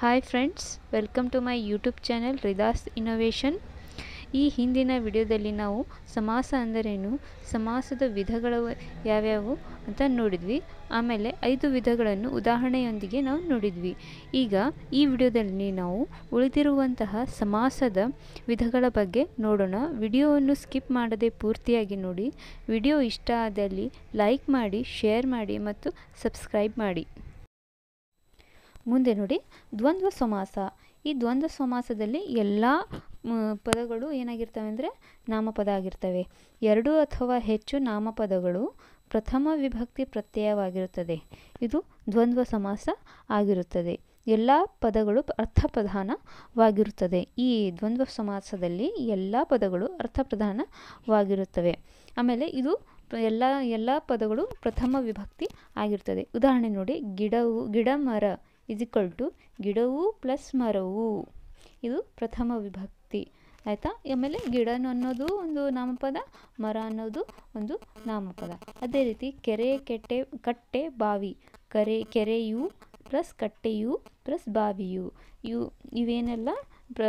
hi friends welcome to my YouTube channel Rida's innovation ಈ ಹಿಂದಿನ ವಿಡಿಯೋದಲ್ಲಿ ನಾವು ಸಮಾಸ ಅಂದರೇನು ಸಮಾಸದ ವಿಧಗಳು ಯಾವ್ಯಾವು ಅಂತ ನೋಡಿದ್ವಿ ಆಮೇಲೆ ಐದು ವಿಧಗಳನ್ನು ಉದಾಹರಣೆಯೊಂದಿಗೆ ನಾವು ನೋಡಿದ್ವಿ ಈಗ ಈ ವಿಡಿಯೋದಲ್ಲಿ ನಾವು ಉಳಿದಿರುವಂತಹ ಸಮಾಸದ ವಿಧಗಳ ಬಗ್ಗೆ ನೋಡೋಣ ವಿಡಿಯೋವನ್ನು ಸ್ಕಿಪ್ ಮಾಡದೆ ಪೂರ್ತಿಯಾಗಿ ನೋಡಿ ವಿಡಿಯೋ ಇಷ್ಟ ಆದಲ್ಲಿ ಲೈಕ್ ಮಾಡಿ ಶೇರ್ ಮಾಡಿ ಮತ್ತು ಸಬ್ಸ್ಕ್ರೈಬ್ ಮಾಡಿ ಮುಂದೆ ನೋಡಿ ದ್ವಂದ್ವ ಸಮಾಸ ಈ ದ್ವಂದ್ವ ಸಮಾಸದಲ್ಲಿ ಎಲ್ಲ ಪದಗಳು ಏನಾಗಿರ್ತವೆ ಅಂದರೆ ನಾಮಪದ ಆಗಿರ್ತವೆ ಎರಡು ಅಥವಾ ಹೆಚ್ಚು ನಾಮಪದಗಳು ಪ್ರಥಮ ವಿಭಕ್ತಿ ಪ್ರತ್ಯಯವಾಗಿರುತ್ತದೆ ಇದು ದ್ವಂದ್ವ ಸಮಾಸ ಆಗಿರುತ್ತದೆ ಎಲ್ಲ ಪದಗಳು ಅರ್ಥಪ್ರಧಾನವಾಗಿರುತ್ತದೆ ಈ ದ್ವಂದ್ವ ಸಮಾಸದಲ್ಲಿ ಎಲ್ಲ ಪದಗಳು ಅರ್ಥಪ್ರಧಾನವಾಗಿರುತ್ತವೆ ಆಮೇಲೆ ಇದು ಎಲ್ಲ ಎಲ್ಲ ಪದಗಳು ಪ್ರಥಮ ವಿಭಕ್ತಿ ಆಗಿರುತ್ತದೆ ಉದಾಹರಣೆ ನೋಡಿ ಗಿಡವು ಗಿಡ ಮರ ಇಸ್ ಈಕ್ವಲ್ ಟು ಗಿಡವು ಪ್ಲಸ್ ಮರವು ಇದು ಪ್ರಥಮ ವಿಭಕ್ತಿ ಆಯಿತಾ ಆಮೇಲೆ ಗಿಡನು ಅನ್ನೋದು ಒಂದು ನಾಮಪದ ಮರ ಅನ್ನೋದು ಒಂದು ನಾಮಪದ ಅದೇ ರೀತಿ ಕೆರೆ ಕೆಟ್ಟೆ ಕಟ್ಟೆ ಬಾವಿ ಕರೆ ಕೆರೆಯು ಪ್ಲಸ್ ಕಟ್ಟೆಯು ಪ್ಲಸ್ ಬಾವಿಯು ಇವು ಇವೇನೆಲ್ಲ ಪ್ರ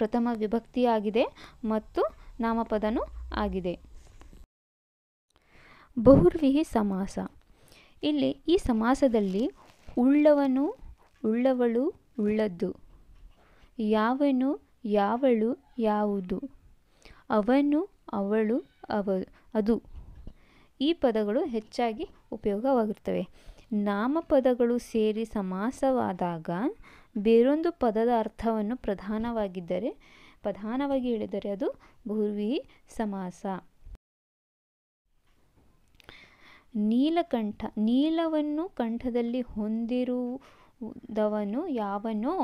ಪ್ರಥಮ ವಿಭಕ್ತಿಯಾಗಿದೆ ಮತ್ತು ನಾಮಪದನೂ ಆಗಿದೆ ಬಹುರ್ವಿಹಿ ಸಮಾಸ ಇಲ್ಲಿ ಈ ಸಮಾಸದಲ್ಲಿ ಉಳ್ಳವನು ಉಳ್ಳವಳು ಉಳ್ಳದ್ದು ಯಾವನು ಯಾವಳು ಯಾವುದು ಅವನು ಅವಳು ಅವ ಅದು ಈ ಪದಗಳು ಹೆಚ್ಚಾಗಿ ಉಪಯೋಗವಾಗಿರುತ್ತವೆ ನಾಮಪದಗಳು ಸೇರಿ ಸಮಾಸವಾದಾಗ ಬೇರೊಂದು ಪದದ ಅರ್ಥವನ್ನು ಪ್ರಧಾನವಾಗಿದ್ದರೆ ಪ್ರಧಾನವಾಗಿ ಹೇಳಿದರೆ ಅದು ಭೂವಿಹಿ ಸಮಾಸ ನೀಲಕಂಠ ನೀಲವನ್ನು ಕಂಠದಲ್ಲಿ ಹೊಂದಿರುವುದವನು ಯಾವನೋ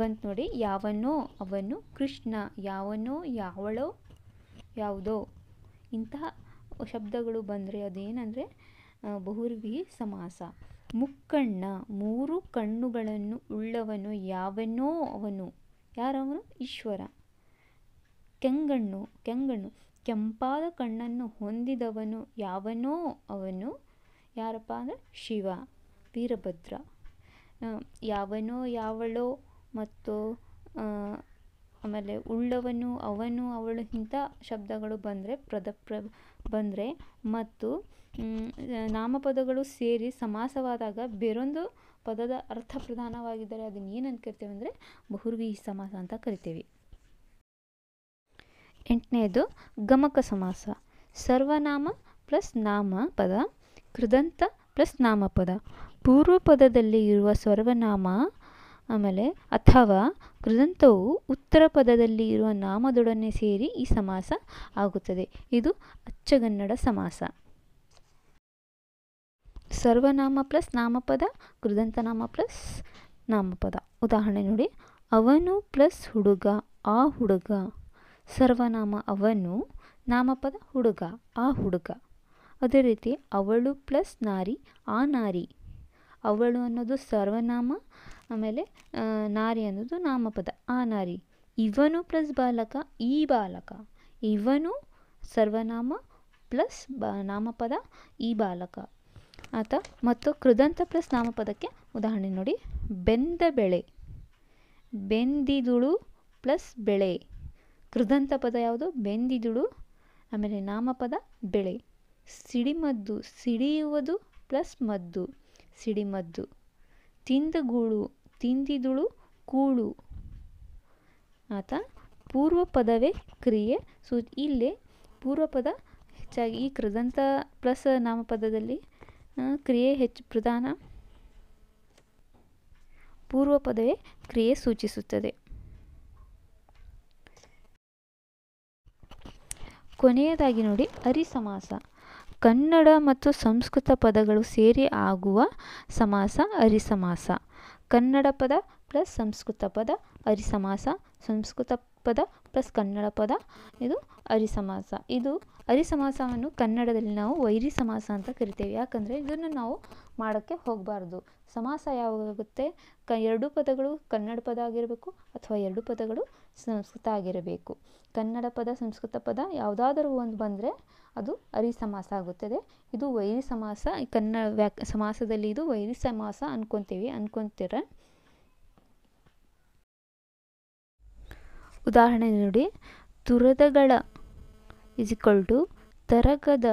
ಬಂತು ನೋಡಿ ಯಾವನೋ ಅವನು ಕೃಷ್ಣ ಯಾವನೋ ಯಾವಳೋ ಯಾವುದೋ ಇಂತಹ ಶಬ್ದಗಳು ಬಂದರೆ ಅದೇನಂದರೆ ಬಹುರ್ವಿ ಸಮಾಸ ಮುಕ್ಕಣ್ಣ ಮೂರು ಕಣ್ಣುಗಳನ್ನು ಉಳ್ಳವನು ಯಾವನೋ ಅವನು ಯಾರವನು ಈಶ್ವರ ಕೆಂಗಣ್ಣು ಕೆಂಗಣ್ಣು ಕೆಂಪಾದ ಕಣ್ಣನ್ನು ಹೊಂದಿದವನು ಯಾವನೋ ಅವನು ಯಾರಪ್ಪ ಅಂದರೆ ಶಿವ ವೀರಭದ್ರ ಯಾವನೋ ಯಾವಳೋ ಮತ್ತು ಆಮೇಲೆ ಉಳ್ಳವನು ಅವನು ಅವಳು ಇಂಥ ಶಬ್ದಗಳು ಬಂದರೆ ಪದ ಪ್ರ ಬಂದರೆ ಮತ್ತು ನಾಮಪದಗಳು ಸೇರಿ ಸಮಾಸವಾದಾಗ ಬೇರೊಂದು ಪದದ ಅರ್ಥ ಪ್ರಧಾನವಾಗಿದ್ದರೆ ಅದನ್ನು ಏನಂತ ಕರಿತೇವೆ ಅಂದರೆ ಬಹುರ್ವಿ ಸಮಾಸ ಅಂತ ಕರಿತೇವೆ ಎಂಟನೇದು ಗಮಕ ಸಮಾಸ ಸರ್ವನಾಮ ಪ್ಲಸ್ ನಾಮಪದ ಕೃದಂತ ಪ್ಲಸ್ ನಾಮಪದ ಪೂರ್ವ ಪದದಲ್ಲಿ ಇರುವ ಸರ್ವನಾಮ ಆಮೇಲೆ ಅಥವಾ ಕೃದಂತವು ಉತ್ತರ ಪದದಲ್ಲಿ ಇರುವ ನಾಮದೊಡನೆ ಸೇರಿ ಈ ಸಮಾಸ ಆಗುತ್ತದೆ ಇದು ಅಚ್ಚಗನ್ನಡ ಸಮಾಸ ಸರ್ವನಾಮ ಪ್ಲಸ್ ನಾಮಪದ ಕೃದಂತನಾಮ ಪ್ಲಸ್ ನಾಮಪದ ಉದಾಹರಣೆ ನೋಡಿ ಅವನು ಪ್ಲಸ್ ಹುಡುಗ ಆ ಹುಡುಗ ಸರ್ವನಾಮ ಅವನು ನಾಮಪದ ಹುಡುಗ ಆ ಹುಡುಗ ಅದೇ ರೀತಿ ಅವಳು ಪ್ಲಸ್ ನಾರಿ ಆ ನಾರಿ ಅವಳು ಅನ್ನೋದು ಸರ್ವನಾಮ ಆಮೇಲೆ ನಾರಿ ಅನ್ನೋದು ನಾಮಪದ ಆ ನಾರಿ ಇವನು ಪ್ಲಸ್ ಬಾಲಕ ಈ ಬಾಲಕ ಇವನು ಸರ್ವನಾಮ ಪ್ಲಸ್ ಬ ನಾಮಪದ ಈ ಬಾಲಕ ಆತ ಮತ್ತು ಕೃದಂತ ಪ್ಲಸ್ ನಾಮಪದಕ್ಕೆ ಉದಾಹರಣೆ ನೋಡಿ ಬೆಂದ ಬೆಳೆ ಬೆಂದಿದುಳು ಪ್ಲಸ್ ಬೆಳೆ ಕೃದಂತ ಪದ ಯಾವುದು ಬೆಂದಿದುಳು ಆಮೇಲೆ ನಾಮಪದ ಬೆಳೆ ಸಿಡಿಮದ್ದು ಸಿಡಿಯುವುದು ಪ್ಲಸ್ ಮದ್ದು ಸಿಡಿಮದ್ದು ತಿಂದಗೂಳು ತಿಂದಿದುಳು ಕೂಳು ಆತ ಪೂರ್ವ ಪದವೇ ಕ್ರಿಯೆ ಸೂ ಇಲ್ಲಿ ಪದ ಹೆಚ್ಚಾಗಿ ಈ ಕೃದಂತ ಪ್ಲಸ್ ನಾಮಪದದಲ್ಲಿ ಕ್ರಿಯೆ ಹೆಚ್ಚು ಪ್ರಧಾನ ಪೂರ್ವ ಪದವೇ ಕ್ರಿಯೆ ಸೂಚಿಸುತ್ತದೆ ಕೊನೆಯದಾಗಿ ನೋಡಿ ಅರಿಸಮಾಸ ಕನ್ನಡ ಮತ್ತು ಸಂಸ್ಕೃತ ಪದಗಳು ಸೇರಿ ಆಗುವ ಸಮಾಸ ಅರಿಸಮಾಸ ಕನ್ನಡ ಪದ ಪ್ಲಸ್ ಸಂಸ್ಕೃತ ಪದ ಅರಿಸಮಾಸ ಸಂಸ್ಕೃತ ಪದ ಪ್ಲಸ್ ಕನ್ನಡ ಪದ ಇದು ಸಮಾಸ ಇದು ಅರಿ ಸಮಾಸವನ್ನು ಕನ್ನಡದಲ್ಲಿ ನಾವು ವೈರಿ ಸಮಾಸ ಅಂತ ಕರಿತೇವೆ ಯಾಕಂದರೆ ಇದನ್ನು ನಾವು ಮಾಡೋಕ್ಕೆ ಹೋಗಬಾರ್ದು ಸಮಾಸ ಯಾವಾಗುತ್ತೆ ಕ ಎರಡೂ ಪದಗಳು ಕನ್ನಡ ಪದ ಆಗಿರಬೇಕು ಅಥವಾ ಎರಡು ಪದಗಳು ಸಂಸ್ಕೃತ ಆಗಿರಬೇಕು ಕನ್ನಡ ಪದ ಸಂಸ್ಕೃತ ಪದ ಯಾವುದಾದರೂ ಒಂದು ಬಂದರೆ ಅದು ಅರಿ ಸಮಾಸ ಆಗುತ್ತದೆ ಇದು ವೈರಿ ಸಮಾಸ ಕನ್ನಡ ವ್ಯಾ ಸಮಾಸದಲ್ಲಿ ಇದು ವೈರಿ ಸಮಾಸ ಅಂದ್ಕೊತೀವಿ ಅಂದ್ಕೊತೀರ ಉದಾಹರಣೆ ನೋಡಿ ತುರದಗಳ ಇಸ್ ಈಕ್ವಲ್ ಟು ತರಗದ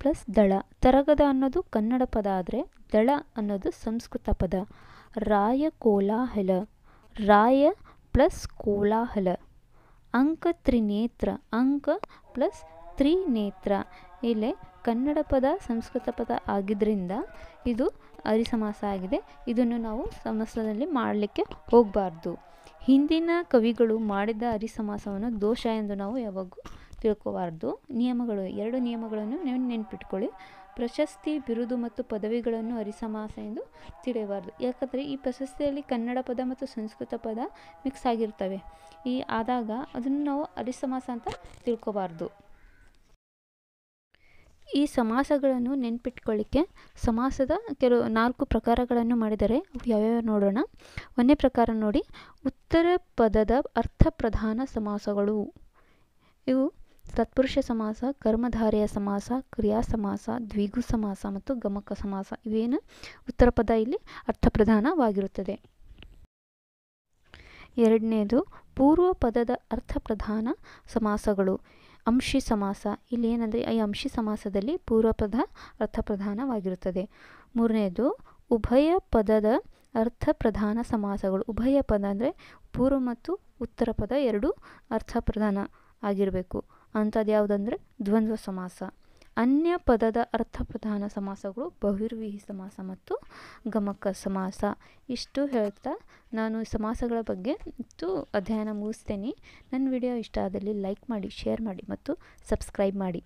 ಪ್ಲಸ್ ದಳ ತರಗದ ಅನ್ನೋದು ಕನ್ನಡ ಪದ ಆದರೆ ದಳ ಅನ್ನೋದು ಸಂಸ್ಕೃತ ಪದ ರಾಯ ಕೋಲಾಹಲ ರಾಯ ಪ್ಲಸ್ ಕೋಲಾಹಲ ಅಂಕ ತ್ರಿನೇತ್ರ ಅಂಕ ಪ್ಲಸ್ ತ್ರಿನೇತ್ರ ಇಲ್ಲಿ ಕನ್ನಡ ಪದ ಸಂಸ್ಕೃತ ಪದ ಆಗಿದ್ದರಿಂದ ಇದು ಅರಿಸಮಾಸ ಆಗಿದೆ ಇದನ್ನು ನಾವು ಸಮಾಸದಲ್ಲಿ ಮಾಡಲಿಕ್ಕೆ ಹೋಗಬಾರ್ದು ಹಿಂದಿನ ಕವಿಗಳು ಮಾಡಿದ ಅರಿಸಮಾಸವನ್ನು ದೋಷ ಎಂದು ನಾವು ಯಾವಾಗೂ ತಿಳ್ಕೋಬಾರ್ದು ನಿಯಮಗಳು ಎರಡು ನಿಯಮಗಳನ್ನು ನೀವು ನೆನ್ಪಿಟ್ಕೊಳ್ಳಿ ಪ್ರಶಸ್ತಿ ಬಿರುದು ಮತ್ತು ಪದವಿಗಳನ್ನು ಅರಿಸಮಾಸ ಎಂದು ತಿಳಿಯಬಾರ್ದು ಯಾಕಂದರೆ ಈ ಪ್ರಶಸ್ತಿಯಲ್ಲಿ ಕನ್ನಡ ಪದ ಮತ್ತು ಸಂಸ್ಕೃತ ಪದ ಮಿಕ್ಸ್ ಆಗಿರ್ತವೆ ಈ ಆದಾಗ ಅದನ್ನು ನಾವು ಅರಿಸಮಾಸ ಅಂತ ತಿಳ್ಕೋಬಾರ್ದು ಈ ಸಮಾಸಗಳನ್ನು ನೆನ್ಪಿಟ್ಕೊಳ್ಳಿಕ್ಕೆ ಸಮಾಸದ ಕೆಲವು ನಾಲ್ಕು ಪ್ರಕಾರಗಳನ್ನು ಮಾಡಿದರೆ ಯಾವ್ಯಾವ ನೋಡೋಣ ಒಂದೇ ಪ್ರಕಾರ ನೋಡಿ ಉತ್ತರ ಪದದ ಅರ್ಥ ಪ್ರಧಾನ ಸಮಾಸಗಳು ಇವು ತತ್ಪುರುಷ ಸಮಾಸ ಕರ್ಮಧಾರೆಯ ಸಮಾಸ ಕ್ರಿಯಾ ಸಮಾಸ ದ್ವಿಗು ಸಮಾಸ ಮತ್ತು ಗಮಕ ಸಮಾಸ ಇವೇನು ಉತ್ತರ ಪದ ಇಲ್ಲಿ ಅರ್ಥಪ್ರಧಾನವಾಗಿರುತ್ತದೆ ಎರಡನೇದು ಪೂರ್ವ ಪದದ ಅರ್ಥ ಪ್ರಧಾನ ಸಮಾಸಗಳು ಅಂಶಿ ಸಮಾಸ ಇಲ್ಲಿ ಏನಂದರೆ ಈ ಅಂಶಿ ಸಮಾಸದಲ್ಲಿ ಪೂರ್ವ ಪದ ಅರ್ಥ ಪ್ರಧಾನವಾಗಿರುತ್ತದೆ ಮೂರನೇದು ಉಭಯ ಪದದ ಅರ್ಥ ಪ್ರಧಾನ ಸಮಾಸಗಳು ಉಭಯ ಪದ ಅಂದರೆ ಪೂರ್ವ ಮತ್ತು ಉತ್ತರ ಪದ ಎರಡು ಅರ್ಥ ಪ್ರಧಾನ ಆಗಿರಬೇಕು ಅಂಥದ್ದು ಯಾವುದಂದರೆ ದ್ವಂದ್ವ ಸಮಾಸ ಅನ್ಯ ಪದದ ಪ್ರಧಾನ ಸಮಾಸಗಳು ಬಹಿರ್ವೀಹಿ ಸಮಾಸ ಮತ್ತು ಗಮಕ ಸಮಾಸ ಇಷ್ಟು ಹೇಳ್ತಾ ನಾನು ಸಮಾಸಗಳ ಬಗ್ಗೆ ಇತ್ತು ಅಧ್ಯಯನ ಮುಗಿಸ್ತೇನೆ ನನ್ನ ವಿಡಿಯೋ ಇಷ್ಟ ಆದಲ್ಲಿ ಲೈಕ್ ಮಾಡಿ ಶೇರ್ ಮಾಡಿ ಮತ್ತು ಸಬ್ಸ್ಕ್ರೈಬ್ ಮಾಡಿ